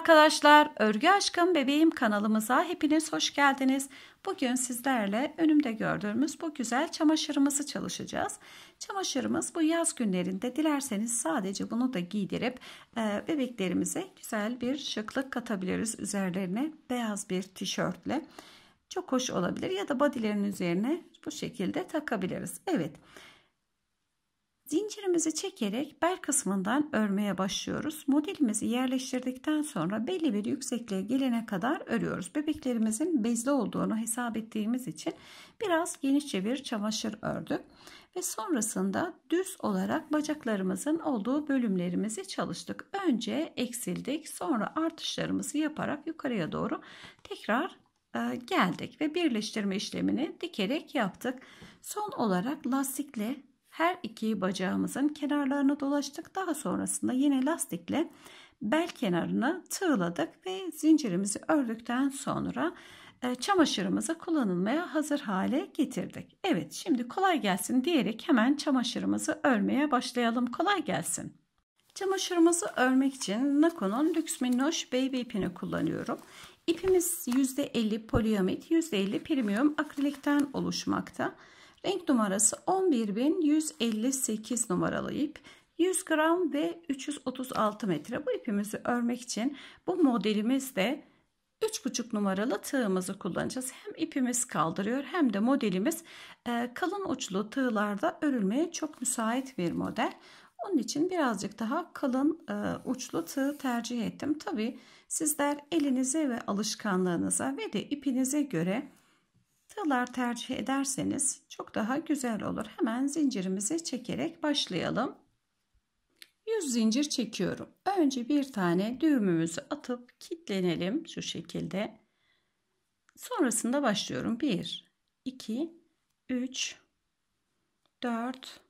arkadaşlar, Örgü Aşkım Bebeğim kanalımıza hepiniz hoş geldiniz. Bugün sizlerle önümde gördüğümüz bu güzel çamaşırımızı çalışacağız. Çamaşırımız bu yaz günlerinde dilerseniz sadece bunu da giydirip e, bebeklerimize güzel bir şıklık katabiliriz üzerlerine beyaz bir tişörtle. Çok hoş olabilir ya da badilerin üzerine bu şekilde takabiliriz. Evet. Evet. Zincirimizi çekerek bel kısmından örmeye başlıyoruz. Modelimizi yerleştirdikten sonra belli bir yüksekliğe gelene kadar örüyoruz. Bebeklerimizin bezli olduğunu hesap ettiğimiz için biraz genişçe bir çamaşır ördük. Ve sonrasında düz olarak bacaklarımızın olduğu bölümlerimizi çalıştık. Önce eksildik sonra artışlarımızı yaparak yukarıya doğru tekrar e, geldik ve birleştirme işlemini dikerek yaptık. Son olarak lastikle her iki bacağımızın kenarlarını dolaştık. Daha sonrasında yine lastikle bel kenarını tığladık ve zincirimizi ördükten sonra e, çamaşırımızı kullanılmaya hazır hale getirdik. Evet şimdi kolay gelsin diyerek hemen çamaşırımızı örmeye başlayalım. Kolay gelsin. Çamaşırımızı örmek için Nako'nun Lüks Minnoş Baby ipini kullanıyorum. İpimiz %50 poliamit, %50 premium akrilikten oluşmakta. Renk numarası 11158 numaralı ip. 100 gram ve 336 metre. Bu ipimizi örmek için bu modelimizde 3,5 numaralı tığımızı kullanacağız. Hem ipimiz kaldırıyor hem de modelimiz e, kalın uçlu tığlarda örülmeye çok müsait bir model. Onun için birazcık daha kalın e, uçlu tığ tercih ettim. Tabi sizler elinize ve alışkanlığınıza ve de ipinize göre Tığlar tercih ederseniz çok daha güzel olur. Hemen zincirimizi çekerek başlayalım. 100 zincir çekiyorum. Önce bir tane düğümümüzü atıp kilitlenelim şu şekilde. Sonrasında başlıyorum. 1, 2, 3, 4,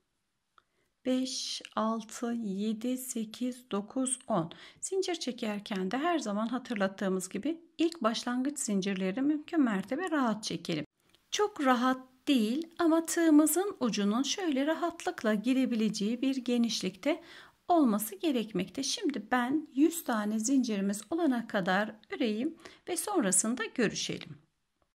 5, 6, 7, 8, 9, 10. Zincir çekerken de her zaman hatırlattığımız gibi ilk başlangıç zincirleri mümkün mertebe rahat çekelim. Çok rahat değil ama tığımızın ucunun şöyle rahatlıkla girebileceği bir genişlikte olması gerekmekte. Şimdi ben 100 tane zincirimiz olana kadar öreyim ve sonrasında görüşelim.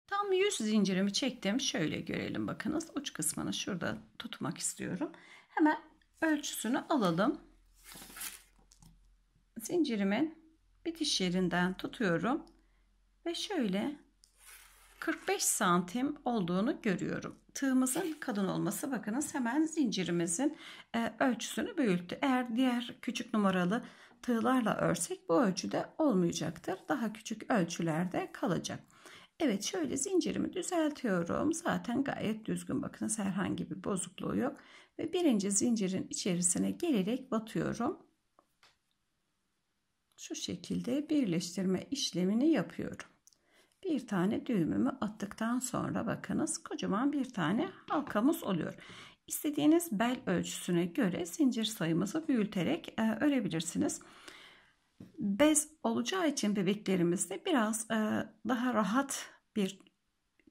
Tam 100 zincirimi çektim. Şöyle görelim bakınız. Uç kısmını şurada tutmak istiyorum. Hemen ölçüsünü alalım. Zincirimin bitiş yerinden tutuyorum ve şöyle 45 santim olduğunu görüyorum. Tığımızın kadın olması bakınız hemen zincirimizin e, ölçüsünü büyüttü. Eğer diğer küçük numaralı tığlarla örsek bu ölçüde olmayacaktır. Daha küçük ölçülerde kalacak. Evet şöyle zincirimi düzeltiyorum. Zaten gayet düzgün bakınız herhangi bir bozukluğu yok. Ve birinci zincirin içerisine gelerek batıyorum. Şu şekilde birleştirme işlemini yapıyorum bir tane düğümümü attıktan sonra bakınız kocaman bir tane halkamız oluyor. İstediğiniz bel ölçüsüne göre zincir sayımızı büyüterek e, örebilirsiniz. Bez olacağı için bebeklerimizde biraz e, daha rahat bir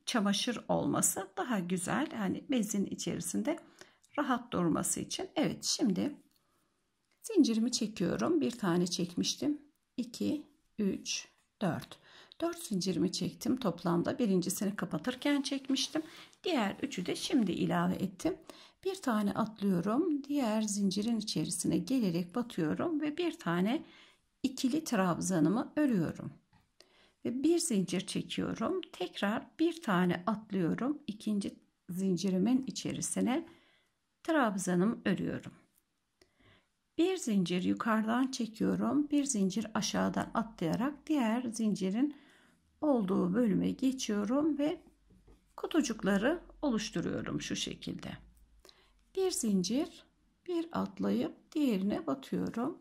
çamaşır olması daha güzel. Yani bezin içerisinde rahat durması için. Evet şimdi zincirimi çekiyorum. Bir tane çekmiştim. 2, 3, 4. 4 zincirimi çektim toplamda birincisini kapatırken çekmiştim diğer üçü de şimdi ilave ettim bir tane atlıyorum diğer zincirin içerisine gelerek batıyorum ve bir tane ikili trabzanımı örüyorum ve bir zincir çekiyorum tekrar bir tane atlıyorum ikinci zincirimin içerisine trabzanımı örüyorum bir zincir yukarıdan çekiyorum bir zincir aşağıdan atlayarak diğer zincirin olduğu bölüme geçiyorum ve kutucukları oluşturuyorum şu şekilde. Bir zincir, bir atlayıp diğerine batıyorum.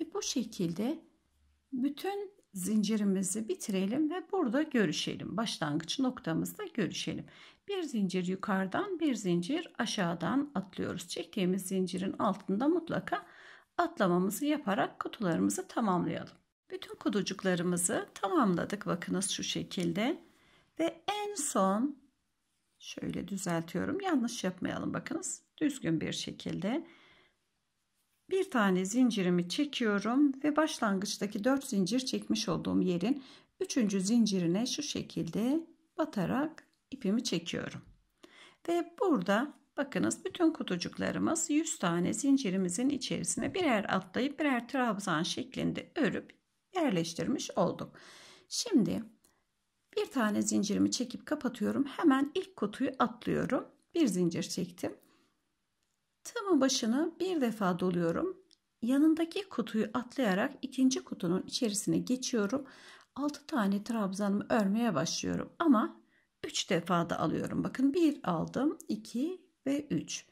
Ve bu şekilde bütün zincirimizi bitirelim ve burada görüşelim. Başlangıç noktamızda görüşelim. Bir zincir yukarıdan, bir zincir aşağıdan atlıyoruz. Çektiğimiz zincirin altında mutlaka atlamamızı yaparak kutularımızı tamamlayalım. Bütün kutucuklarımızı tamamladık. Bakınız şu şekilde. Ve en son şöyle düzeltiyorum. Yanlış yapmayalım bakınız. Düzgün bir şekilde bir tane zincirimi çekiyorum ve başlangıçtaki 4 zincir çekmiş olduğum yerin 3. zincirine şu şekilde batarak ipimi çekiyorum. Ve burada bakınız bütün kutucuklarımız 100 tane zincirimizin içerisine birer atlayıp birer trabzan şeklinde örüp yerleştirmiş olduk. Şimdi bir tane zincirimi çekip kapatıyorum. Hemen ilk kutuyu atlıyorum. Bir zincir çektim. Tığımın başını bir defa doluyorum. Yanındaki kutuyu atlayarak ikinci kutunun içerisine geçiyorum. 6 tane trabzanımı örmeye başlıyorum ama 3 defa da alıyorum. Bakın 1 aldım, 2 ve 3.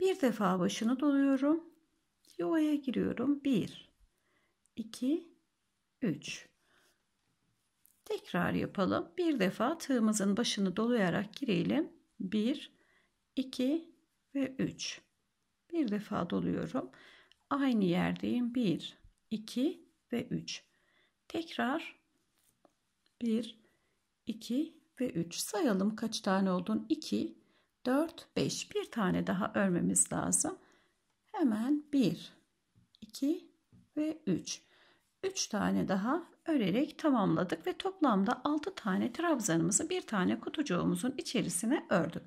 Bir defa başını doluyorum. Yuvaya giriyorum. 1 2 3. Tekrar yapalım. Bir defa tığımızın başını dolayarak girelim. 1, 2 ve 3. Bir defa doluyorum. Aynı yerdeyim. 1, 2 ve 3. Tekrar 1, 2 ve 3. Sayalım kaç tane oldun? 2, 4, 5. Bir tane daha örmemiz lazım. Hemen 1, 2 ve 3. 3 tane daha örerek tamamladık ve toplamda 6 tane trabzanımızı bir tane kutucuğumuzun içerisine ördük.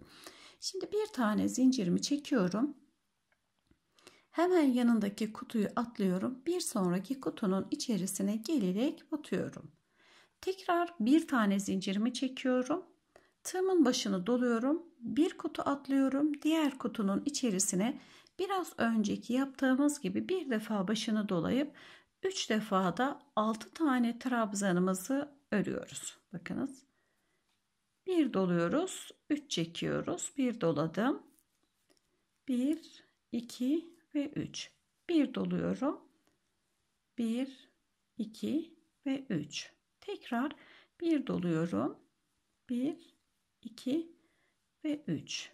Şimdi bir tane zincirimi çekiyorum. Hemen yanındaki kutuyu atlıyorum. Bir sonraki kutunun içerisine gelerek batıyorum. Tekrar bir tane zincirimi çekiyorum. Tığımın başını doluyorum. Bir kutu atlıyorum. Diğer kutunun içerisine biraz önceki yaptığımız gibi bir defa başını dolayıp 3 defada 6 tane trabzanımızı örüyoruz. Bakınız. 1 doluyoruz. 3 çekiyoruz. 1 doladım. 1, 2 ve 3. 1 doluyorum. 1, 2 ve 3. Tekrar 1 doluyorum. 1, 2 ve 3.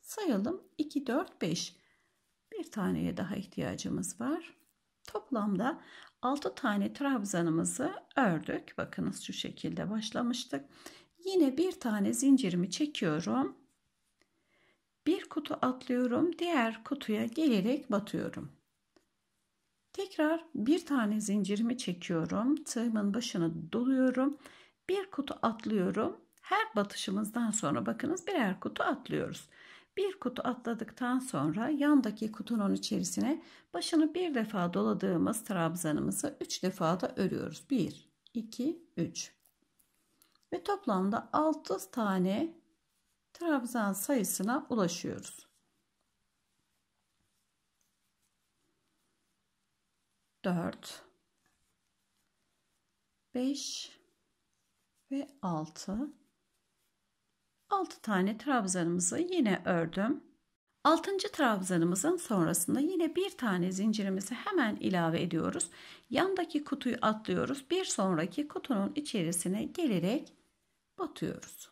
Sayalım. 2, 4, 5. Bir taneye daha ihtiyacımız var. Toplamda 6 tane trabzanımızı ördük. Bakınız şu şekilde başlamıştık. Yine bir tane zincirimi çekiyorum. Bir kutu atlıyorum. Diğer kutuya gelerek batıyorum. Tekrar bir tane zincirimi çekiyorum. Tığımın başını doluyorum. Bir kutu atlıyorum. Her batışımızdan sonra bakınız birer kutu atlıyoruz. Bir kutu atladıktan sonra yandaki kutunun içerisine başını bir defa doladığımız trabzanımızı 3 defa da örüyoruz. 1, 2, 3. Ve toplamda 6 tane trabzan sayısına ulaşıyoruz. Dört, beş ve altı. 6 tane trabzanımızı yine ördüm. 6. trabzanımızın sonrasında yine bir tane zincirimizi hemen ilave ediyoruz. Yandaki kutuyu atlıyoruz. Bir sonraki kutunun içerisine gelerek batıyoruz.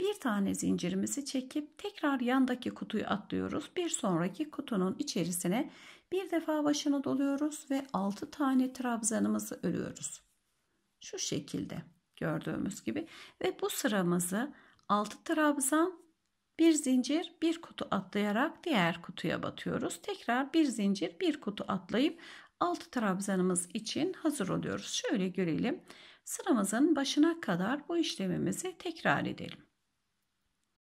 Bir tane zincirimizi çekip tekrar yandaki kutuyu atlıyoruz. Bir sonraki kutunun içerisine bir defa başına doluyoruz ve 6 tane trabzanımızı örüyoruz. Şu şekilde gördüğümüz gibi ve bu sıramızı Altı trabzan, bir zincir, bir kutu atlayarak diğer kutuya batıyoruz. Tekrar bir zincir, bir kutu atlayıp altı trabzanımız için hazır oluyoruz. Şöyle görelim. Sıramızın başına kadar bu işlemimizi tekrar edelim.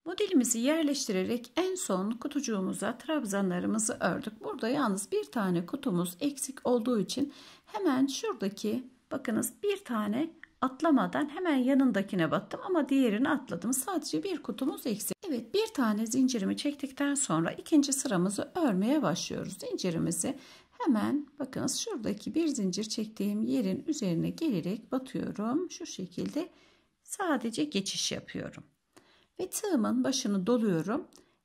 Modelimizi yerleştirerek en son kutucuğumuza trabzanlarımızı ördük. Burada yalnız bir tane kutumuz eksik olduğu için hemen şuradaki bakınız bir tane atlamadan hemen yanındakine battım ama diğerini atladım. Sadece bir kutumuz eksik. Evet bir tane zincirimi çektikten sonra ikinci sıramızı örmeye başlıyoruz. Zincirimizi hemen bakınız şuradaki bir zincir çektiğim yerin üzerine gelerek batıyorum. Şu şekilde sadece geçiş yapıyorum. Ve tığımın başını doluyorum.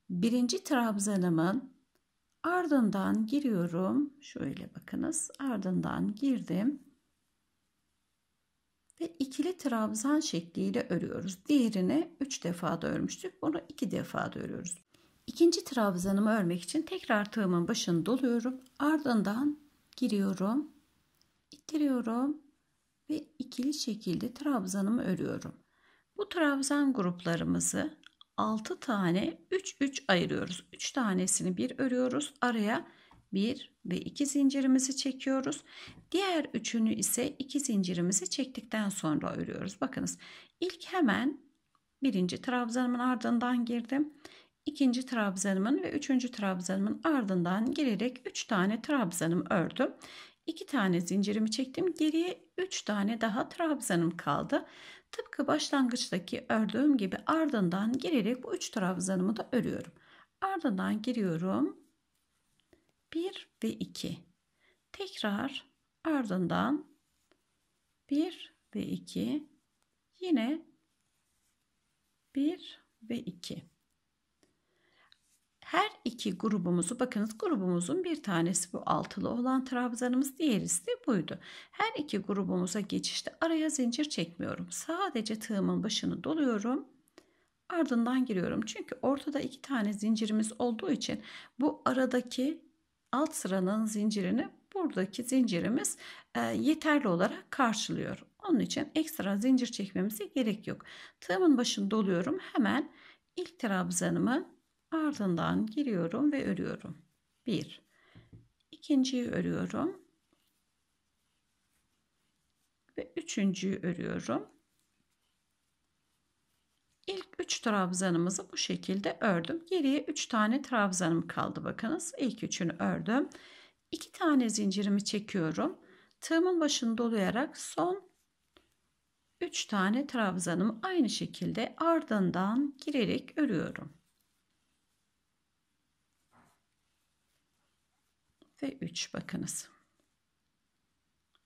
Birinci trabzanımın ardından giriyorum. Şöyle bakınız ardından girdim ve ikili trabzan şekliyle örüyoruz. Diğerini 3 defa da örmüştük. Bunu 2 defa da örüyoruz. İkinci trabzanımı örmek için tekrar tığımın başını doluyorum. Ardından giriyorum. ittiriyorum ve ikili şekilde trabzanımı örüyorum. Bu trabzan gruplarımızı 6 tane 3 3 ayırıyoruz. 3 tanesini bir örüyoruz. Araya 1 ve 2 zincirimizi çekiyoruz. Diğer üçünü ise 2 zincirimizi çektikten sonra örüyoruz. Bakınız ilk hemen birinci trabzanımın ardından girdim. ikinci trabzanımın ve üçüncü trabzanımın ardından girerek 3 tane trabzanım ördüm. 2 tane zincirimi çektim. Geriye 3 tane daha trabzanım kaldı. Tıpkı başlangıçtaki ördüğüm gibi ardından girerek bu 3 trabzanımı da örüyorum. Ardından giriyorum 1 ve 2. Tekrar ardından 1 ve 2. Yine 1 ve 2. Her iki grubumuzu bakınız grubumuzun bir tanesi bu altılı olan trabzanımız diğerisi de buydu. Her iki grubumuza geçişte araya zincir çekmiyorum. Sadece tığımın başını doluyorum. Ardından giriyorum. Çünkü ortada iki tane zincirimiz olduğu için bu aradaki alt sıranın zincirini buradaki zincirimiz e, yeterli olarak karşılıyor. Onun için ekstra zincir çekmemize gerek yok. Tığımın başını doluyorum. Hemen ilk trabzanımı ardından giriyorum ve örüyorum. 1 ikinciyi örüyorum ve üçüncüyü örüyorum. İlk 3 trabzanımızı bu şekilde ördüm. Geriye 3 tane trabzanım kaldı bakınız. ilk üçünü ördüm. 2 tane zincirimi çekiyorum. Tığımın başını dolayarak son 3 tane trabzanımı aynı şekilde ardından girerek örüyorum. Ve 3 bakınız.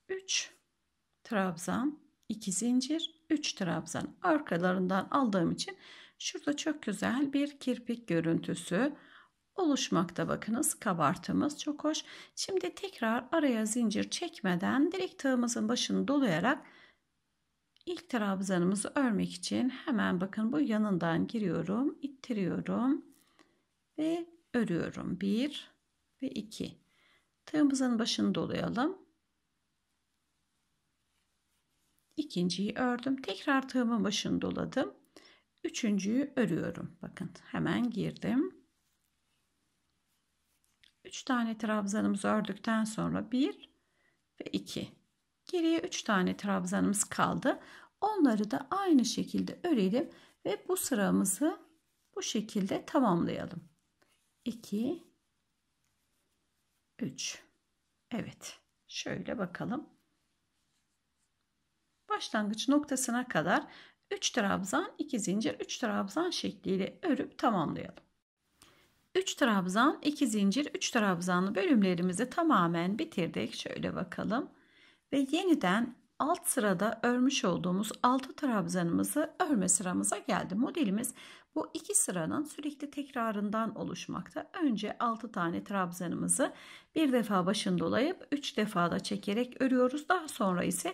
3 trabzan, 2 zincir, 3 trabzan arkalarından aldığım için şurada çok güzel bir kirpik görüntüsü oluşmakta bakınız kabartımız çok hoş. Şimdi tekrar araya zincir çekmeden direkt tığımızın başını dolayarak ilk trabzanımızı örmek için hemen bakın bu yanından giriyorum ittiriyorum ve örüyorum 1 ve 2 tığımızın başını dolayalım ikinciyi ördüm. Tekrar tığımın başını doladım. Üçüncüyü örüyorum. Bakın hemen girdim. 3 tane trabzanımızı ördükten sonra 1 ve 2. Geriye 3 tane trabzanımız kaldı. Onları da aynı şekilde örelim ve bu sıramızı bu şekilde tamamlayalım. 2 3 Evet. Şöyle bakalım başlangıç noktasına kadar 3 trabzan 2 zincir 3 trabzan şekliyle örüp tamamlayalım. 3 trabzan 2 zincir 3 trabzanlı bölümlerimizi tamamen bitirdik. Şöyle bakalım. Ve yeniden alt sırada örmüş olduğumuz 6 trabzanımızı örme sıramıza geldi. Modelimiz bu iki sıranın sürekli tekrarından oluşmakta. Önce 6 tane trabzanımızı bir defa başını dolayıp 3 defada çekerek örüyoruz. Daha sonra ise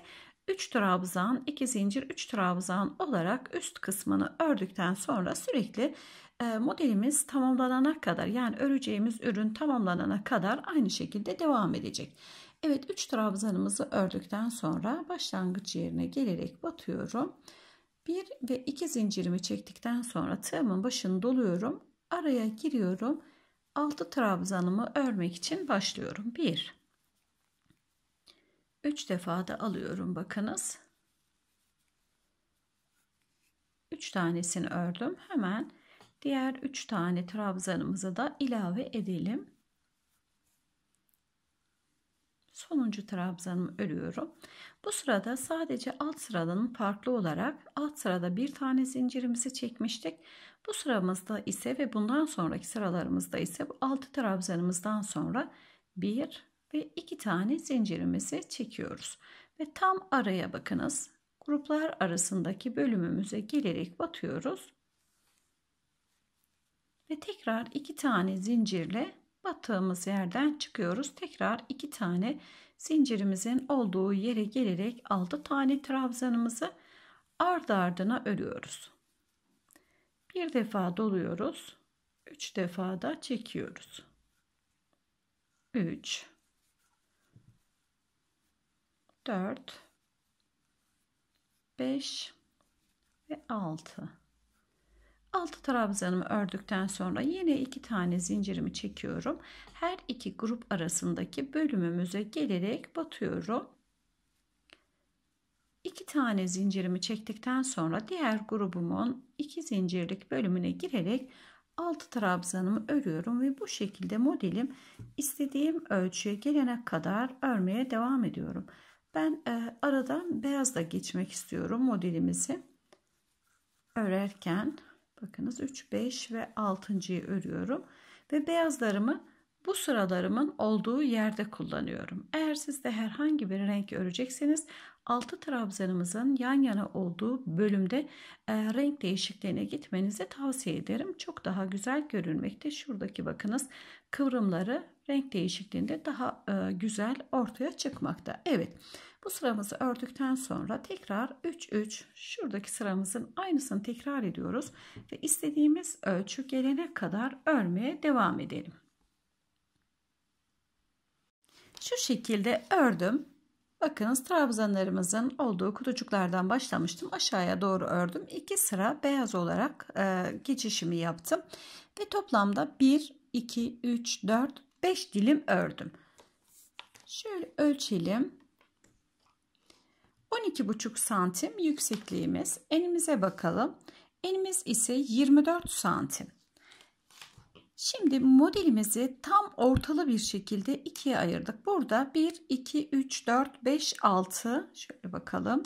3 trabzan, 2 zincir, 3 trabzan olarak üst kısmını ördükten sonra sürekli e, modelimiz tamamlanana kadar yani öreceğimiz ürün tamamlanana kadar aynı şekilde devam edecek. Evet 3 trabzanımızı ördükten sonra başlangıç yerine gelerek batıyorum. 1 ve 2 zincirimi çektikten sonra tığımın başını doluyorum. Araya giriyorum. 6 trabzanımı örmek için başlıyorum. 1 3 defa da alıyorum bakınız. 3 tanesini ördüm. Hemen diğer 3 tane trabzanımızı da ilave edelim. Sonuncu trabzanımı örüyorum. Bu sırada sadece alt sıradan farklı olarak alt sırada bir tane zincirimizi çekmiştik. Bu sıramızda ise ve bundan sonraki sıralarımızda ise 6 trabzanımızdan sonra 1 ve iki tane zincirimizi çekiyoruz. Ve tam araya bakınız. Gruplar arasındaki bölümümüze gelerek batıyoruz. Ve tekrar iki tane zincirle battığımız yerden çıkıyoruz. Tekrar iki tane zincirimizin olduğu yere gelerek 6 tane trabzanımızı ardı ardına örüyoruz. Bir defa doluyoruz. 3 defa da çekiyoruz. 3 4 5 ve 6 6 trabzanımı ördükten sonra yine iki tane zincirimi çekiyorum her iki grup arasındaki bölümümüze gelerek batıyorum iki tane zincirimi çektikten sonra diğer grubumun iki zincirlik bölümüne girerek 6 trabzanımı örüyorum ve bu şekilde modelim istediğim ölçüye gelene kadar örmeye devam ediyorum. Ben e, aradan beyazla geçmek istiyorum modelimizi. Örerken bakınız 3, 5 ve 6.yı örüyorum. Ve beyazlarımı bu sıralarımın olduğu yerde kullanıyorum. Eğer siz de herhangi bir renk örecekseniz altı trabzanımızın yan yana olduğu bölümde e, renk değişikliğine gitmenizi tavsiye ederim. Çok daha güzel görünmekte. Şuradaki bakınız kıvrımları renk değişikliğinde daha e, güzel ortaya çıkmakta. Evet bu sıramızı ördükten sonra tekrar 3-3 şuradaki sıramızın aynısını tekrar ediyoruz. Ve istediğimiz ölçü gelene kadar örmeye devam edelim. Şu şekilde ördüm. Bakınız trabzanlarımızın olduğu kutucuklardan başlamıştım. Aşağıya doğru ördüm. 2 sıra beyaz olarak e, geçişimi yaptım. Ve toplamda 1, 2, 3, 4, 5 dilim ördüm. Şöyle ölçelim. 12,5 santim yüksekliğimiz. Enimize bakalım. Enimiz ise 24 santim. Şimdi modelimizi tam ortalı bir şekilde ikiye ayırdık. Burada 1, 2, 3, 4, 5, 6 şöyle bakalım.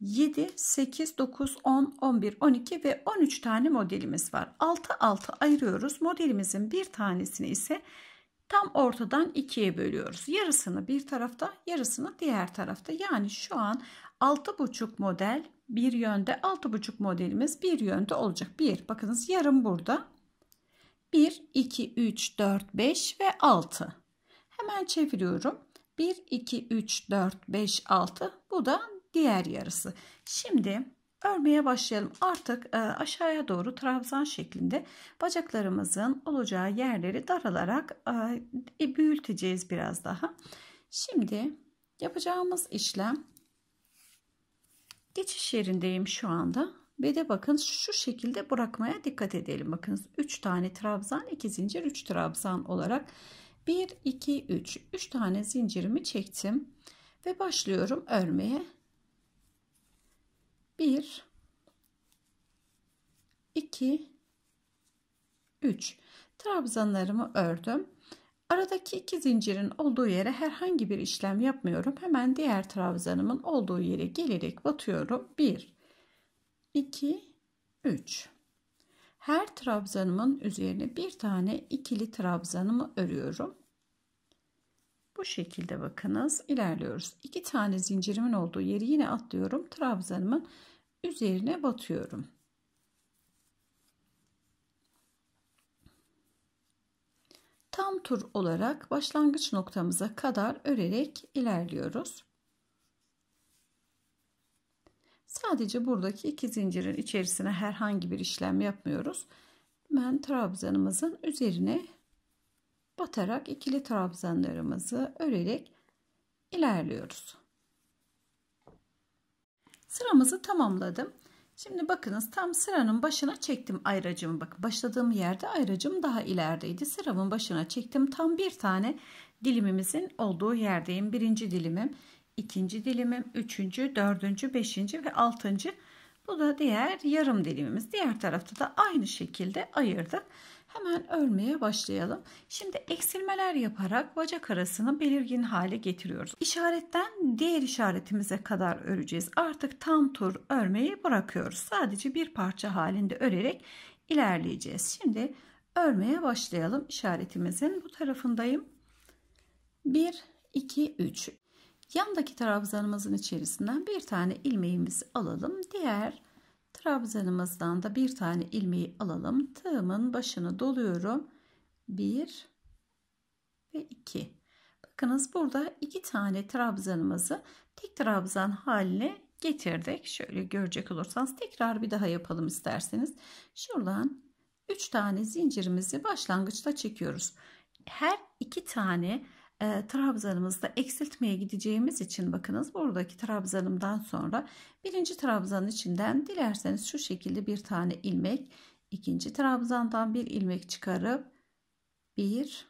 7, 8, 9, 10, 11, 12 ve 13 tane modelimiz var. 6, 6 ayırıyoruz. Modelimizin bir tanesini ise tam ortadan ikiye bölüyoruz. Yarısını bir tarafta, yarısını diğer tarafta. Yani şu an 6,5 model bir yönde, 6,5 modelimiz bir yönde olacak. Bir, bakınız yarım burada. 1, 2, 3, 4, 5 ve 6. Hemen çeviriyorum. 1, 2, 3, 4, 5, 6. Bu da diğer yarısı. Şimdi örmeye başlayalım. Artık e, aşağıya doğru trabzan şeklinde bacaklarımızın olacağı yerleri daralarak e, e, büyüteceğiz biraz daha. Şimdi yapacağımız işlem geçiş yerindeyim şu anda. Ve de bakın şu şekilde bırakmaya dikkat edelim. Bakınız 3 tane trabzan 2 zincir 3 trabzan olarak 1 2 3 3 tane zincirimi çektim ve başlıyorum örmeye. 1 2 3 trabzanlarımı ördüm. Aradaki iki zincirin olduğu yere herhangi bir işlem yapmıyorum. Hemen diğer trabzanımın olduğu yere gelerek batıyorum. 1 2, 3. Her trabzanımın üzerine bir tane ikili trabzanımı örüyorum. Bu şekilde bakınız ilerliyoruz. İki tane zincirimin olduğu yeri yine atlıyorum. Trabzanımın üzerine batıyorum. Tam tur olarak başlangıç noktamıza kadar örerek ilerliyoruz. Sadece buradaki iki zincirin içerisine herhangi bir işlem yapmıyoruz. Hemen trabzanımızın üzerine batarak ikili trabzanlarımızı örerek ilerliyoruz. Sıramızı tamamladım. Şimdi bakınız tam sıranın başına çektim ayracımı. Bak, başladığım yerde ayracım daha ilerideydi. Sıramın başına çektim. Tam bir tane dilimimizin olduğu yerdeyim. Birinci dilimim, ikinci dilimim, üçüncü, dördüncü, beşinci ve altıncı. Bu da diğer yarım dilimimiz. Diğer tarafta da aynı şekilde ayırdık. Hemen örmeye başlayalım. Şimdi eksilmeler yaparak bacak arasını belirgin hale getiriyoruz. İşaretten diğer işaretimize kadar öreceğiz. Artık tam tur örmeyi bırakıyoruz. Sadece bir parça halinde örerek ilerleyeceğiz. Şimdi örmeye başlayalım. İşaretimizin bu tarafındayım. 1 2 3 Yandaki trabzanımızın içerisinden bir tane ilmeğimizi alalım. Diğer trabzanımızdan da bir tane ilmeği alalım. Tığımın başını doluyorum. 1 ve 2. Bakınız burada iki tane trabzanımızı tek trabzan haline getirdik. Şöyle görecek olursanız tekrar bir daha yapalım isterseniz. Şuradan 3 tane zincirimizi başlangıçta çekiyoruz. Her iki tane e, trabzanımızda eksiltmeye gideceğimiz için bakınız buradaki trabzanımdan sonra birinci trabzanın içinden dilerseniz şu şekilde bir tane ilmek ikinci trabzandan bir ilmek çıkarıp bir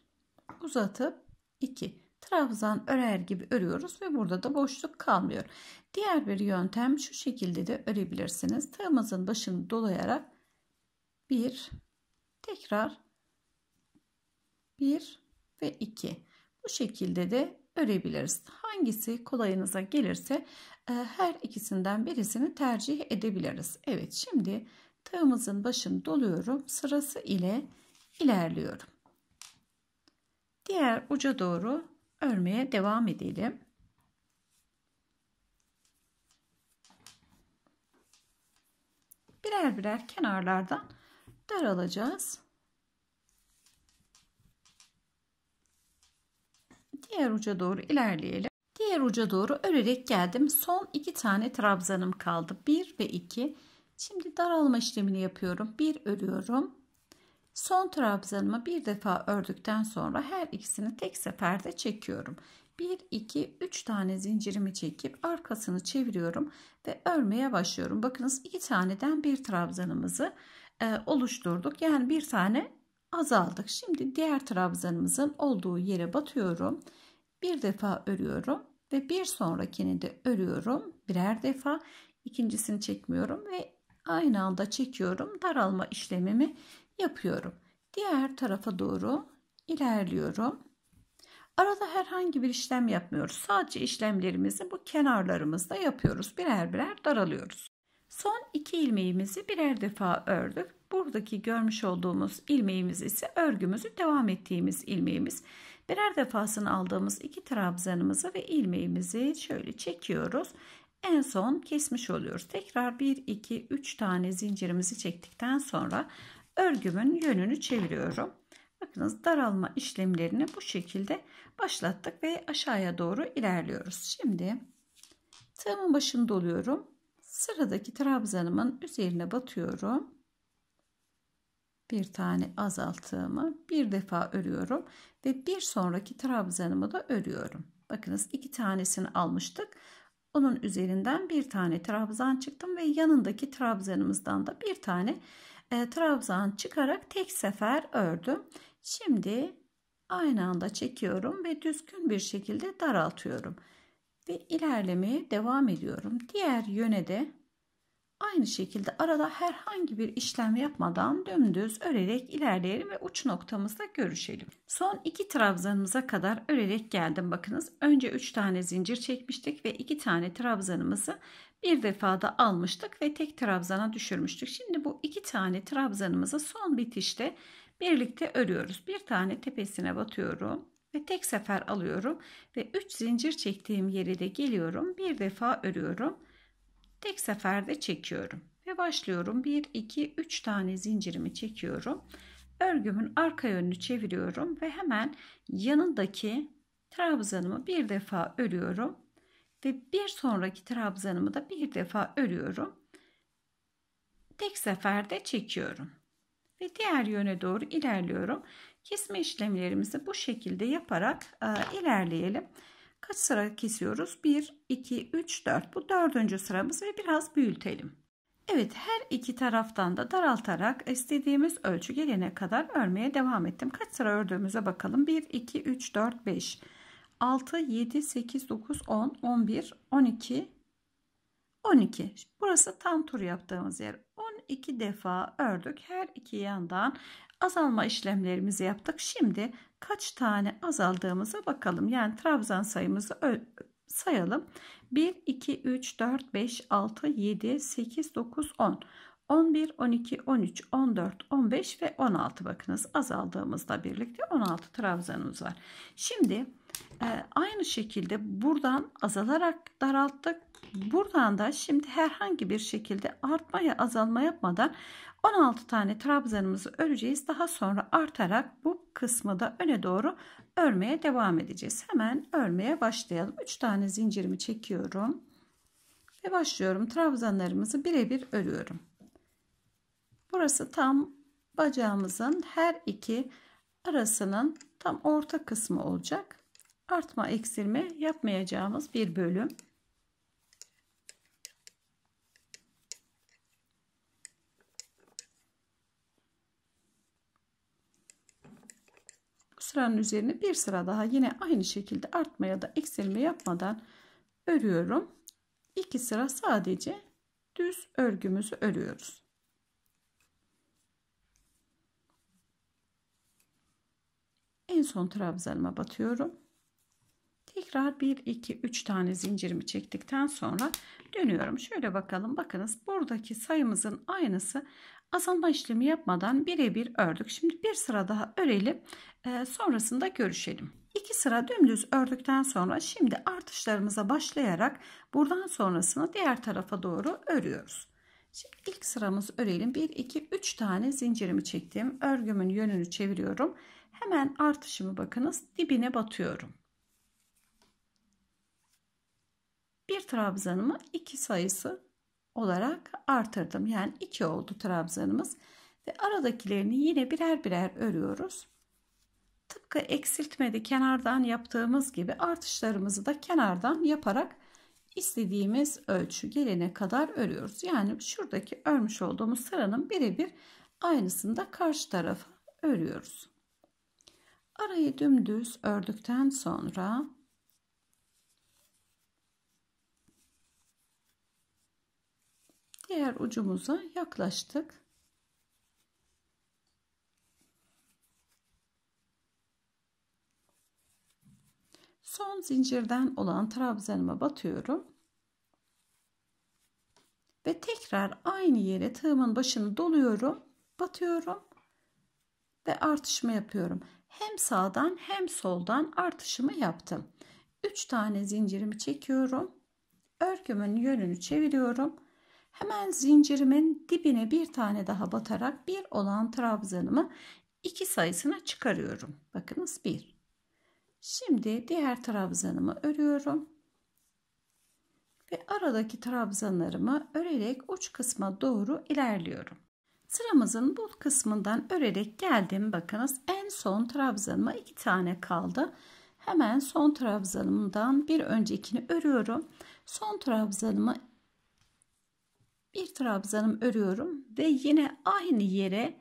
uzatıp iki trabzan örer gibi örüyoruz ve burada da boşluk kalmıyor. Diğer bir yöntem şu şekilde de örebilirsiniz. Tığımızın başını dolayarak bir tekrar bir ve iki bu şekilde de örebiliriz. Hangisi kolayınıza gelirse e, her ikisinden birisini tercih edebiliriz. Evet şimdi tığımızın başını doluyorum. Sırası ile ilerliyorum. Diğer uca doğru örmeye devam edelim. Birer birer kenarlardan daralacağız. diğer uca doğru ilerleyelim. Diğer uca doğru örerek geldim. Son iki tane trabzanım kaldı. 1 ve 2. Şimdi daralma işlemini yapıyorum. 1 örüyorum. Son trabzanımı bir defa ördükten sonra her ikisini tek seferde çekiyorum. 1, 2, 3 tane zincirimi çekip arkasını çeviriyorum ve örmeye başlıyorum. Bakınız iki taneden bir trabzanımızı e, oluşturduk. Yani bir tane azaldık. Şimdi diğer trabzanımızın olduğu yere batıyorum. Bir defa örüyorum ve bir sonrakini de örüyorum. Birer defa ikincisini çekmiyorum ve aynı anda çekiyorum. Daralma işlemimi yapıyorum. Diğer tarafa doğru ilerliyorum. Arada herhangi bir işlem yapmıyoruz. Sadece işlemlerimizi bu kenarlarımızda yapıyoruz. Birer birer daralıyoruz. Son iki ilmeğimizi birer defa ördük. Buradaki görmüş olduğumuz ilmeğimiz ise örgümüzü devam ettiğimiz ilmeğimiz. Birer defasını aldığımız iki trabzanımızı ve ilmeğimizi şöyle çekiyoruz. En son kesmiş oluyoruz. Tekrar 1, 2, 3 tane zincirimizi çektikten sonra örgümün yönünü çeviriyorum. Bakınız daralma işlemlerini bu şekilde başlattık ve aşağıya doğru ilerliyoruz. Şimdi tığımın başını doluyorum. Sıradaki trabzanımın üzerine batıyorum. Bir tane azalttığımı bir defa örüyorum ve bir sonraki trabzanımı da örüyorum. Bakınız iki tanesini almıştık. Onun üzerinden bir tane trabzan çıktım ve yanındaki trabzanımızdan da bir tane e, trabzan çıkarak tek sefer ördüm. Şimdi aynı anda çekiyorum ve düzgün bir şekilde daraltıyorum ve ilerlemeye devam ediyorum. Diğer yöne de aynı şekilde arada herhangi bir işlem yapmadan dümdüz örerek ilerleyelim ve uç noktamızla görüşelim. Son iki trabzanımıza kadar örerek geldim. Bakınız önce 3 tane zincir çekmiştik ve 2 tane trabzanımızı bir defada almıştık ve tek trabzana düşürmüştük. Şimdi bu iki tane trabzanımızı son bitişte birlikte örüyoruz. Bir tane tepesine batıyorum ve tek sefer alıyorum ve 3 zincir çektiğim yere de geliyorum bir defa örüyorum tek seferde çekiyorum ve başlıyorum 1 2 3 tane zincirimi çekiyorum örgümün arka yönünü çeviriyorum ve hemen yanındaki trabzanımı bir defa örüyorum ve bir sonraki trabzanımı da bir defa örüyorum tek seferde çekiyorum ve diğer yöne doğru ilerliyorum Kesme işlemlerimizi bu şekilde yaparak e, ilerleyelim. Kaç sıra kesiyoruz? 1, 2, 3, 4. Bu dördüncü sıramız ve biraz büyütelim. Evet her iki taraftan da daraltarak istediğimiz ölçü gelene kadar örmeye devam ettim. Kaç sıra ördüğümüze bakalım. 1, 2, 3, 4, 5, 6, 7, 8, 9, 10, 11, 12, 12. Burası tam tur yaptığımız yer. 12 defa ördük. Her iki yandan azalma işlemlerimizi yaptık. Şimdi kaç tane azaldığımıza bakalım. Yani trabzan sayımızı sayalım. 1, 2, 3, 4, 5, 6, 7, 8, 9, 10. 11, 12, 13, 14, 15 ve 16 bakınız azaldığımızla birlikte 16 trabzanımız var. Şimdi e, aynı şekilde buradan azalarak daralttık. Buradan da şimdi herhangi bir şekilde artmaya azalma yapmadan 16 tane trabzanımızı öreceğiz. Daha sonra artarak bu kısmı da öne doğru örmeye devam edeceğiz. Hemen örmeye başlayalım. 3 tane zincirimi çekiyorum. Ve başlıyorum. Trabzanlarımızı birebir örüyorum. Burası tam bacağımızın her iki arasının tam orta kısmı olacak. Artma eksilme yapmayacağımız bir bölüm. sıranın üzerine bir sıra daha yine aynı şekilde artma ya da eksilme yapmadan örüyorum. İki sıra sadece düz örgümüzü örüyoruz. En son trabzanıma batıyorum. Tekrar 1 2 3 tane zincirimi çektikten sonra dönüyorum. Şöyle bakalım. Bakınız buradaki sayımızın aynısı azalma işlemi yapmadan birebir ördük. Şimdi bir sıra daha örelim. E, sonrasında görüşelim. İki sıra dümdüz ördükten sonra şimdi artışlarımıza başlayarak buradan sonrasını diğer tarafa doğru örüyoruz. Şimdi ilk sıramız örelim. 1 2 3 tane zincirimi çektim. Örgümün yönünü çeviriyorum. Hemen artışımı bakınız dibine batıyorum. Bir trabzanıma iki sayısı olarak artırdım. Yani 2 oldu trabzanımız. Ve aradakilerini yine birer birer örüyoruz. Tıpkı eksiltmede kenardan yaptığımız gibi artışlarımızı da kenardan yaparak istediğimiz ölçü gelene kadar örüyoruz. Yani şuradaki örmüş olduğumuz sıranın birebir aynısını da karşı tarafa örüyoruz. Arayı dümdüz ördükten sonra diğer ucumuza yaklaştık. Son zincirden olan trabzanıma batıyorum. Ve tekrar aynı yere tığımın başını doluyorum, batıyorum ve artışımı yapıyorum. Hem sağdan hem soldan artışımı yaptım. 3 tane zincirimi çekiyorum. Örgümün yönünü çeviriyorum Hemen zincirimin dibine bir tane daha batarak bir olan trabzanımı iki sayısına çıkarıyorum. Bakınız bir. Şimdi diğer trabzanımı örüyorum. Ve aradaki trabzanlarımı örerek uç kısma doğru ilerliyorum. Sıramızın bu kısmından örerek geldim. Bakınız en son trabzanıma iki tane kaldı. Hemen son trabzanımdan bir öncekini örüyorum. Son trabzanımı bir trabzanım örüyorum ve yine aynı yere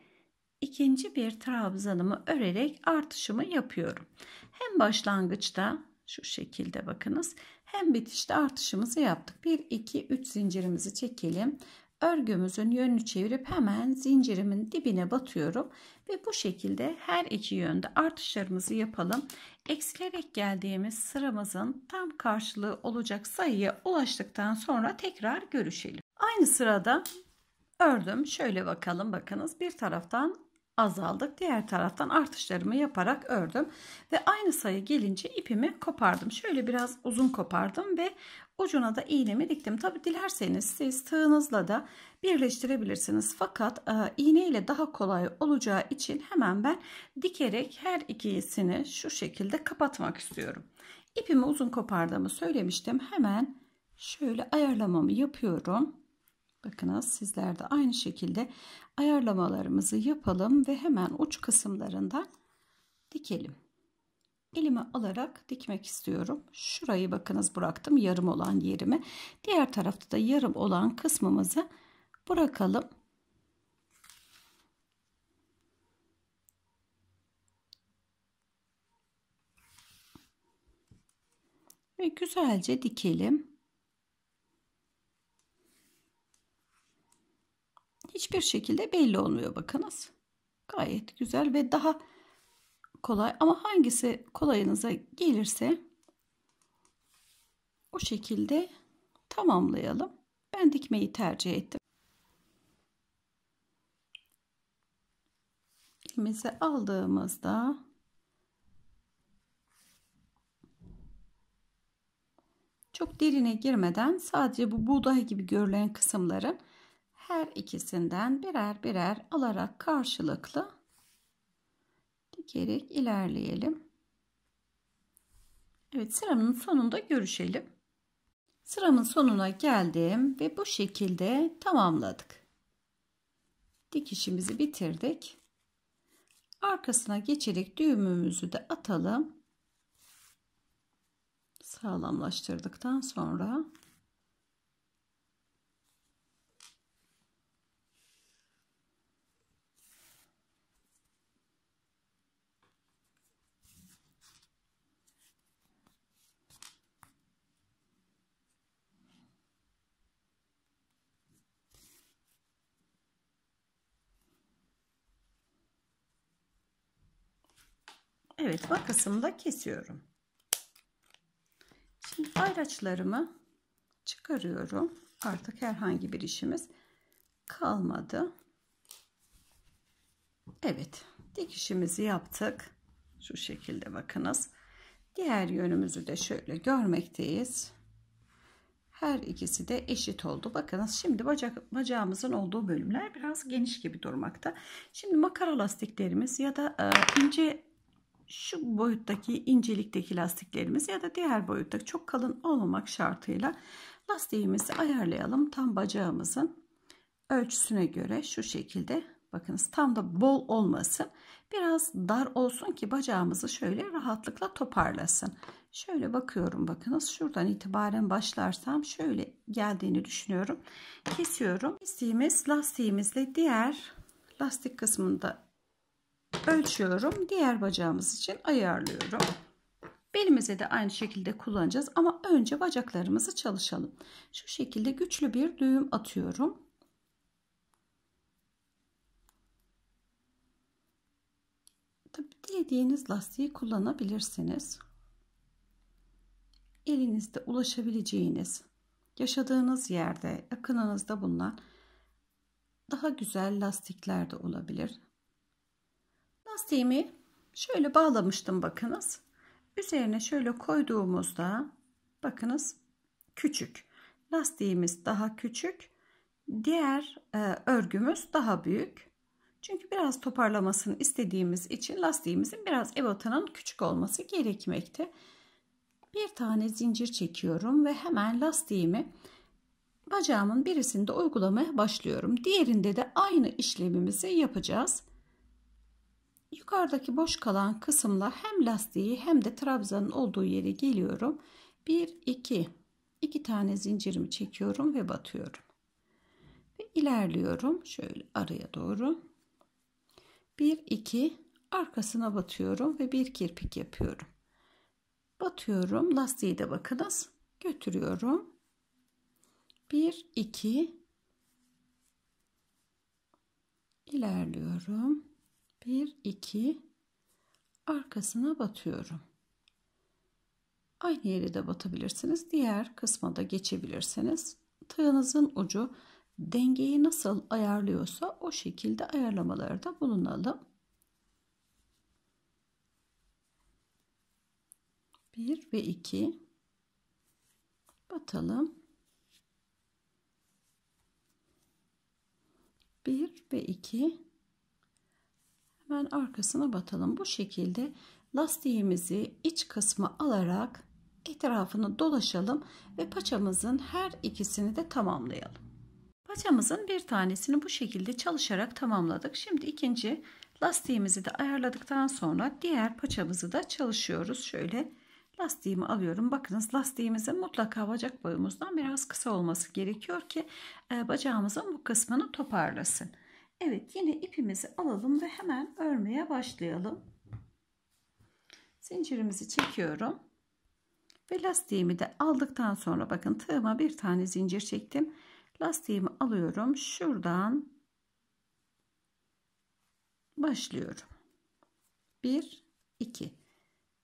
ikinci bir trabzanımı örerek artışımı yapıyorum. Hem başlangıçta şu şekilde bakınız hem bitişte artışımızı yaptık. 1 2 3 zincirimizi çekelim. Örgümüzün yönünü çevirip hemen zincirimin dibine batıyorum ve bu şekilde her iki yönde artışlarımızı yapalım. Eksilerek geldiğimiz sıramızın tam karşılığı olacak sayıya ulaştıktan sonra tekrar görüşelim. Aynı sırada ördüm. Şöyle bakalım bakınız bir taraftan azaldık. Diğer taraftan artışlarımı yaparak ördüm. Ve aynı sayı gelince ipimi kopardım. Şöyle biraz uzun kopardım ve ucuna da iğnemi diktim. Tabi dilerseniz siz tığınızla da birleştirebilirsiniz. Fakat e, iğne ile daha kolay olacağı için hemen ben dikerek her ikisini şu şekilde kapatmak istiyorum. İpimi uzun kopardığımı söylemiştim. Hemen şöyle ayarlamamı yapıyorum. Bakınız sizler de aynı şekilde ayarlamalarımızı yapalım ve hemen uç kısımlarından dikelim. Elime alarak dikmek istiyorum. Şurayı bakınız bıraktım yarım olan yerimi. Diğer tarafta da yarım olan kısmımızı bırakalım. Ve güzelce dikelim. hiçbir şekilde belli olmuyor bakınız. Gayet güzel ve daha kolay ama hangisi kolayınıza gelirse o şekilde tamamlayalım. Ben dikmeyi tercih ettim. İlmizi aldığımızda çok derine girmeden sadece bu buğday gibi görülen kısımların her ikisinden birer birer alarak karşılıklı dikerek ilerleyelim. Evet sıramın sonunda görüşelim. Sıramın sonuna geldim ve bu şekilde tamamladık. Dikişimizi bitirdik. Arkasına geçerek düğümümüzü de atalım. Sağlamlaştırdıktan sonra Evet makasımla kesiyorum. Şimdi ayraçlarımı çıkarıyorum. Artık herhangi bir işimiz kalmadı. Evet dikişimizi yaptık. Şu şekilde bakınız. Diğer yönümüzü de şöyle görmekteyiz. Her ikisi de eşit oldu. Bakınız şimdi bacak, bacağımızın olduğu bölümler biraz geniş gibi durmakta. Şimdi makara lastiklerimiz ya da e, ince şu boyuttaki incelikteki lastiklerimiz ya da diğer boyutta çok kalın olmamak şartıyla lastiğimizi ayarlayalım. Tam bacağımızın ölçüsüne göre şu şekilde bakınız tam da bol olmasın. Biraz dar olsun ki bacağımızı şöyle rahatlıkla toparlasın. Şöyle bakıyorum bakınız şuradan itibaren başlarsam şöyle geldiğini düşünüyorum. Kesiyorum. Kestiğimiz lastiğimizle diğer lastik kısmında ölçüyorum. Diğer bacağımız için ayarlıyorum. Belimize de aynı şekilde kullanacağız ama önce bacaklarımızı çalışalım. Şu şekilde güçlü bir düğüm atıyorum. Tabii dilediğiniz lastiği kullanabilirsiniz. Elinizde ulaşabileceğiniz, yaşadığınız yerde, yakınınızda bulunan daha güzel lastikler de olabilir lastiğimi şöyle bağlamıştım bakınız. Üzerine şöyle koyduğumuzda bakınız küçük. Lastiğimiz daha küçük. Diğer e, örgümüz daha büyük. Çünkü biraz toparlamasını istediğimiz için lastiğimizin biraz ebatanın küçük olması gerekmekte. Bir tane zincir çekiyorum ve hemen lastiğimi bacağımın birisinde uygulamaya başlıyorum. Diğerinde de aynı işlemimizi yapacağız. Yukarıdaki boş kalan kısımla hem lastiği hem de trabzanın olduğu yere geliyorum. 1 2 2 tane zincirimi çekiyorum ve batıyorum. Ve ilerliyorum şöyle araya doğru. 1 2 arkasına batıyorum ve bir kirpik yapıyorum. Batıyorum. Lastiği de bakınız. Götürüyorum. 1 2 ilerliyorum. 1 2 arkasına batıyorum. Aynı yere de batabilirsiniz. Diğer kısma da geçebilirsiniz. Tığınızın ucu dengeyi nasıl ayarlıyorsa o şekilde ayarlamaları da bulunalım. 1 ve 2 batalım. 1 ve 2 hemen arkasına batalım. Bu şekilde lastiğimizi iç kısmı alarak etrafını dolaşalım ve paçamızın her ikisini de tamamlayalım. Paçamızın bir tanesini bu şekilde çalışarak tamamladık. Şimdi ikinci lastiğimizi de ayarladıktan sonra diğer paçamızı da çalışıyoruz. Şöyle lastiğimi alıyorum. Bakınız lastiğimizin mutlaka bacak boyumuzdan biraz kısa olması gerekiyor ki e, bacağımızın bu kısmını toparlasın. Evet yine ipimizi alalım ve hemen örmeye başlayalım. Zincirimizi çekiyorum. Ve lastiğimi de aldıktan sonra bakın tığıma bir tane zincir çektim. Lastiğimi alıyorum. Şuradan başlıyorum. 1 2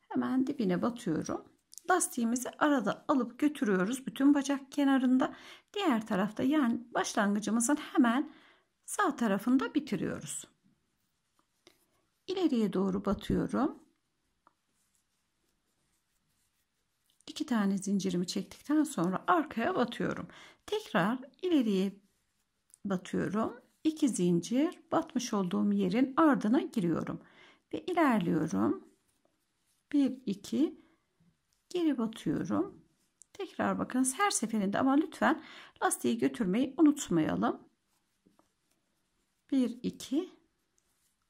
Hemen dibine batıyorum. Lastiğimizi arada alıp götürüyoruz bütün bacak kenarında. Diğer tarafta yani başlangıcımızın hemen sağ tarafında bitiriyoruz. İleriye doğru batıyorum. İki tane zincirimi çektikten sonra arkaya batıyorum. Tekrar ileriye batıyorum. İki zincir batmış olduğum yerin ardına giriyorum ve ilerliyorum. 1 2 geri batıyorum. Tekrar bakınız her seferinde ama lütfen lastiği götürmeyi unutmayalım. 1 2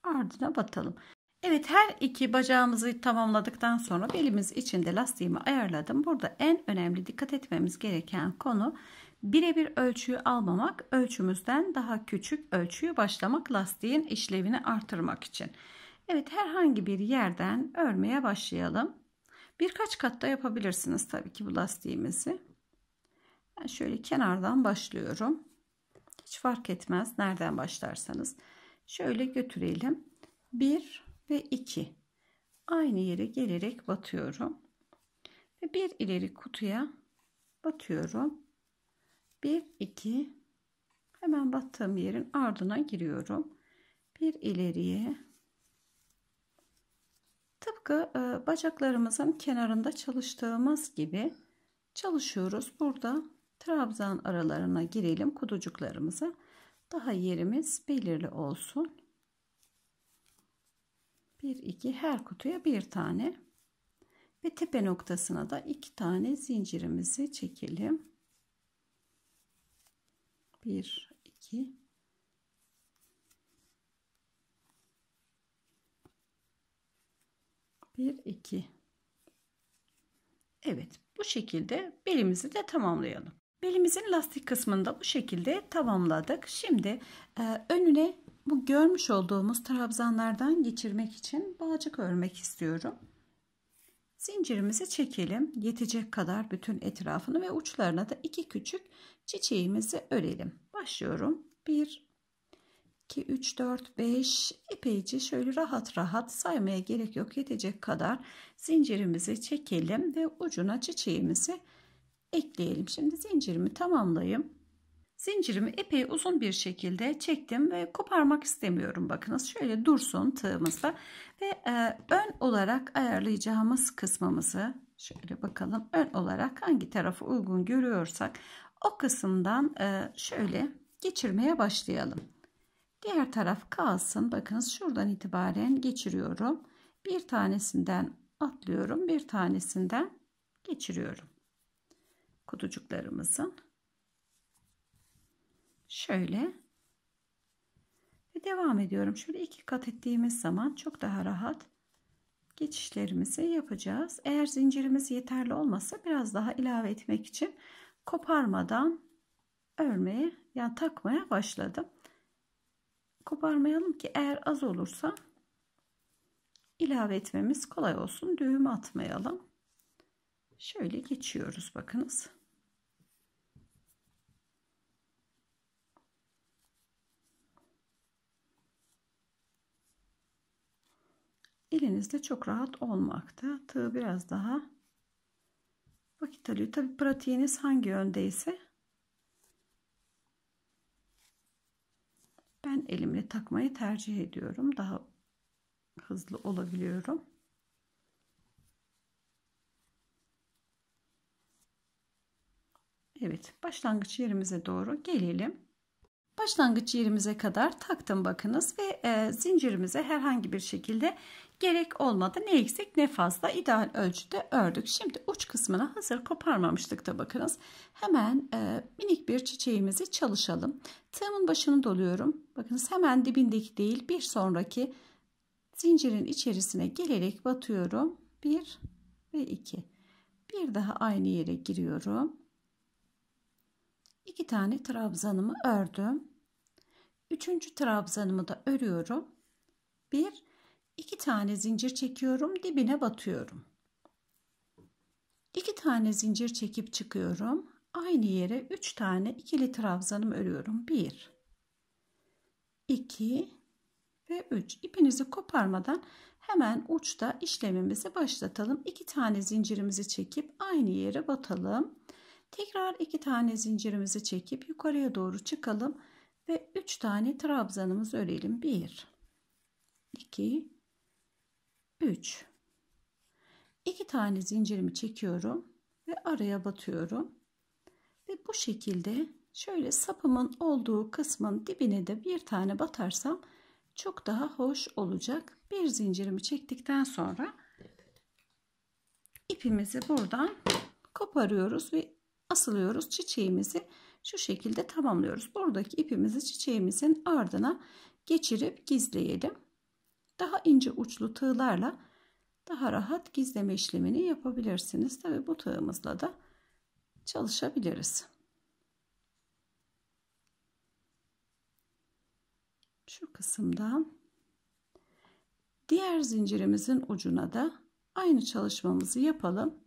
ardına batalım. Evet her iki bacağımızı tamamladıktan sonra belimiz içinde lastiğimi ayarladım. Burada en önemli dikkat etmemiz gereken konu birebir ölçüyü almamak. Ölçümüzden daha küçük ölçüyü başlamak lastiğin işlevini artırmak için. Evet herhangi bir yerden örmeye başlayalım. Birkaç katta yapabilirsiniz tabii ki bu lastiğimizi. Ben şöyle kenardan başlıyorum. Hiç fark etmez nereden başlarsanız. Şöyle götürelim. 1 ve 2. Aynı yere gelerek batıyorum. Ve bir ileri kutuya batıyorum. 1 2 hemen battığım yerin ardına giriyorum. Bir ileriye Tıpkı e, bacaklarımızın kenarında çalıştığımız gibi çalışıyoruz. Burada Trabzan aralarına girelim kuducuklarımızı Daha yerimiz belirli olsun. 1 2 her kutuya bir tane ve tepe noktasına da iki tane zincirimizi çekelim. 1 2 1 2 Evet bu şekilde belimizi de tamamlayalım. Belimizin lastik kısmında bu şekilde tamamladık. Şimdi e, önüne bu görmüş olduğumuz trabzanlardan geçirmek için bağcık örmek istiyorum. Zincirimizi çekelim. Yetecek kadar bütün etrafını ve uçlarına da iki küçük çiçeğimizi örelim. Başlıyorum. 1 2 3 4 5 epeyce şöyle rahat rahat saymaya gerek yok yetecek kadar zincirimizi çekelim ve ucuna çiçeğimizi örelim ekleyelim. Şimdi zincirimi tamamlayayım. Zincirimi epey uzun bir şekilde çektim ve koparmak istemiyorum. Bakınız şöyle dursun tığımızda ve e, ön olarak ayarlayacağımız kısmımızı şöyle bakalım ön olarak hangi tarafı uygun görüyorsak o kısımdan e, şöyle geçirmeye başlayalım. Diğer taraf kalsın. Bakınız şuradan itibaren geçiriyorum. Bir tanesinden atlıyorum. Bir tanesinden geçiriyorum kutucuklarımızın. Şöyle ve devam ediyorum. Şöyle iki kat ettiğimiz zaman çok daha rahat geçişlerimizi yapacağız. Eğer zincirimiz yeterli olmasa biraz daha ilave etmek için koparmadan örmeye yani takmaya başladım. Koparmayalım ki eğer az olursa ilave etmemiz kolay olsun. Düğüm atmayalım. Şöyle geçiyoruz bakınız. elinizde çok rahat olmakta. tığ biraz daha vakit alıyor. Tabi pratiğiniz hangi yöndeyse ben elimle takmayı tercih ediyorum. Daha hızlı olabiliyorum. Evet başlangıç yerimize doğru gelelim başlangıç yerimize kadar taktım bakınız ve e, zincirimize herhangi bir şekilde gerek olmadı. Ne eksik ne fazla ideal ölçüde ördük. Şimdi uç kısmını hazır koparmamıştık da bakınız. Hemen e, minik bir çiçeğimizi çalışalım. Tığımın başını doluyorum. Bakınız hemen dibindeki değil bir sonraki zincirin içerisine gelerek batıyorum. 1 ve 2. Bir daha aynı yere giriyorum iki tane trabzanımı ördüm. Üçüncü trabzanımı da örüyorum. Bir, iki tane zincir çekiyorum, dibine batıyorum. İki tane zincir çekip çıkıyorum. Aynı yere üç tane ikili trabzanımı örüyorum. Bir, iki ve üç. İpinizi koparmadan hemen uçta işlemimizi başlatalım. İki tane zincirimizi çekip aynı yere batalım. Tekrar iki tane zincirimizi çekip yukarıya doğru çıkalım ve üç tane trabzanımızı örelim. Bir, iki, üç. İki tane zincirimi çekiyorum ve araya batıyorum. Ve bu şekilde şöyle sapımın olduğu kısmın dibine de bir tane batarsam çok daha hoş olacak. Bir zincirimi çektikten sonra ipimizi buradan koparıyoruz ve asılıyoruz. Çiçeğimizi şu şekilde tamamlıyoruz. Buradaki ipimizi çiçeğimizin ardına geçirip gizleyelim. Daha ince uçlu tığlarla daha rahat gizleme işlemini yapabilirsiniz. Tabi bu tığımızla da çalışabiliriz. Şu kısımdan diğer zincirimizin ucuna da aynı çalışmamızı yapalım.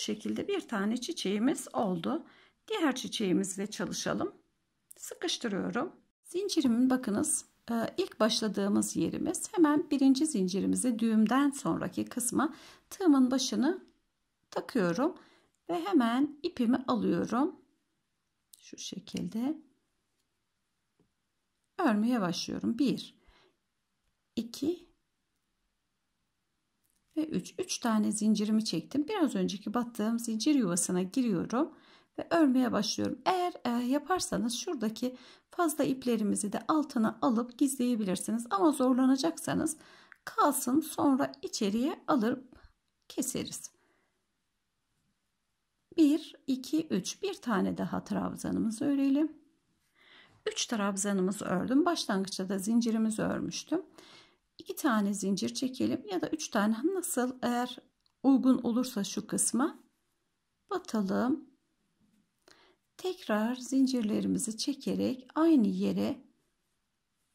şekilde bir tane çiçeğimiz oldu. Diğer çiçeğimizle çalışalım. Sıkıştırıyorum. Zincirimin bakınız e, ilk başladığımız yerimiz hemen birinci zincirimizi düğümden sonraki kısma tığımın başını takıyorum ve hemen ipimi alıyorum. Şu şekilde örmeye başlıyorum. 1 2 ve 3. 3 tane zincirimi çektim. Biraz önceki battığım zincir yuvasına giriyorum ve örmeye başlıyorum. Eğer e, yaparsanız şuradaki fazla iplerimizi de altına alıp gizleyebilirsiniz. Ama zorlanacaksanız kalsın sonra içeriye alıp keseriz. 1, 2, 3 bir tane daha trabzanımızı örelim. 3 trabzanımızı ördüm. Başlangıçta da zincirimizi örmüştüm iki tane zincir çekelim ya da üç tane nasıl eğer uygun olursa şu kısma batalım. Tekrar zincirlerimizi çekerek aynı yere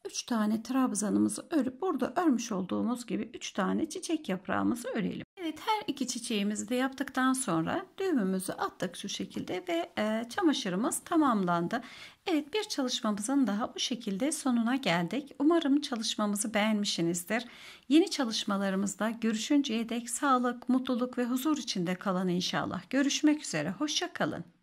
üç tane trabzanımızı örüp burada örmüş olduğumuz gibi üç tane çiçek yaprağımızı örelim. Evet her iki çiçeğimizi de yaptıktan sonra düğümümüzü attık şu şekilde ve e, çamaşırımız tamamlandı. Evet bir çalışmamızın daha bu şekilde sonuna geldik. Umarım çalışmamızı beğenmişsinizdir. Yeni çalışmalarımızda görüşünceye dek sağlık, mutluluk ve huzur içinde kalın inşallah. Görüşmek üzere, hoşçakalın.